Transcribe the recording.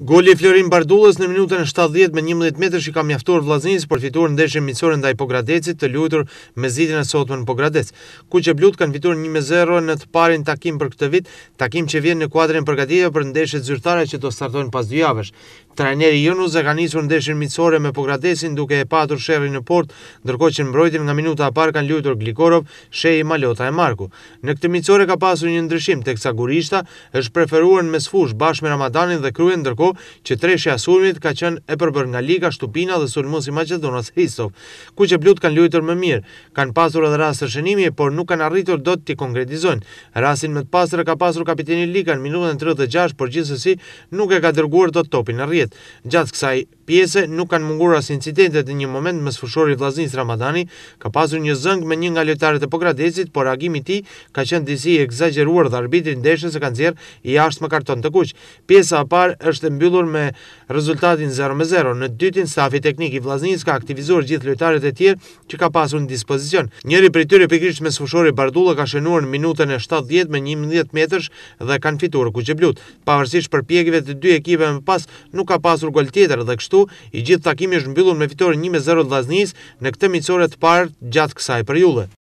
Goli i Florin Bardullës në minutën e 70 me 11 metër që ka mjaftuar vllaznisë për fituar ndeshjen miqësore ndaj Pogradecit të luetur me zitin e sotëm në Pogradec. që Blut kanë fituar 1-0 në të parin takim për këtë vit, takim që vjen në kuadrin e përgatitjeve për ndeshjet zyrtare që do të startojnë pas dy javësh. Trajneri Jonus dhe ka njësur ndeshin mitësore me Pogradesin duke e patur shërri në port, ndërko që në mbrojtin nga minuta a par kanë ljutur Glikorov, Shei, Malota e Marku. Në këtë mitësore ka pasur një ndryshim, tek sa gurishta është preferuar në mesfush bashkë me Ramadanin dhe kryen, ndërko që tre shëja surmit ka qënë e përbër nga Liga, Shtupina dhe Sulmusi Macedonas Hristov. ku që blut kanë ljutur më mirë, kanë pasur edhe rastë shënimi, por nuk kanë arritur do të të konkretizojnë. Rastin më të pasur ka pasur në minutën 36, por nuk e ka dërguar topin Gjatë kësaj pjese nuk kanë mungur as incidentet në një moment më sfushori vllaznis Ramadani, ka pasur një zëng me një nga lojtarët e Pogradecit, por reagimi i tij ka qenë disi ekzagjeruar dhe arbitri ndeshjes e ka nxjerr i jashtë me karton të kuq. Pjesa e parë është mbyllur me rezultatin 0-0. Në dytin stafi teknik i vllaznis ka aktivizuar gjithë lojtarët e tjerë që ka pasur në dispozicion. Njëri prej tyre pikrisht me sfushori Bardulla ka shënuar në minutën e 70 me 11 metrësh dhe kanë fituar kuqe blut. Pavarësisht përpjekjeve të dy ekipeve më pas nuk ka pasur gol tjetër dhe kështu i gjithë takimi është mbyllur me fitore 1-0 të vaznis në këtë mitësore të parë gjatë kësaj për jullet.